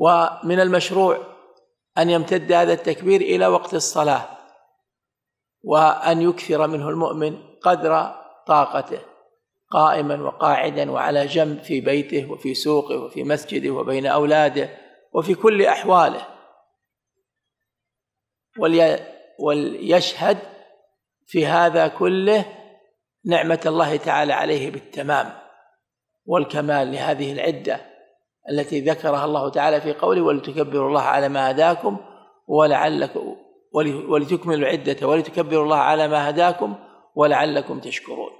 ومن المشروع أن يمتد هذا التكبير إلى وقت الصلاة وأن يكثر منه المؤمن قدر طاقته قائما وقاعدا وعلى جنب في بيته وفي سوقه وفي مسجده وبين أولاده وفي كل أحواله وليشهد في هذا كله نعمة الله تعالى عليه بالتمام والكمال لهذه العده التي ذكرها الله تعالى في قوله ولتكبروا الله على ما هداكم ولعلكم ولتكملوا العدة ولتكبروا الله على ما هداكم ولعلكم تشكرون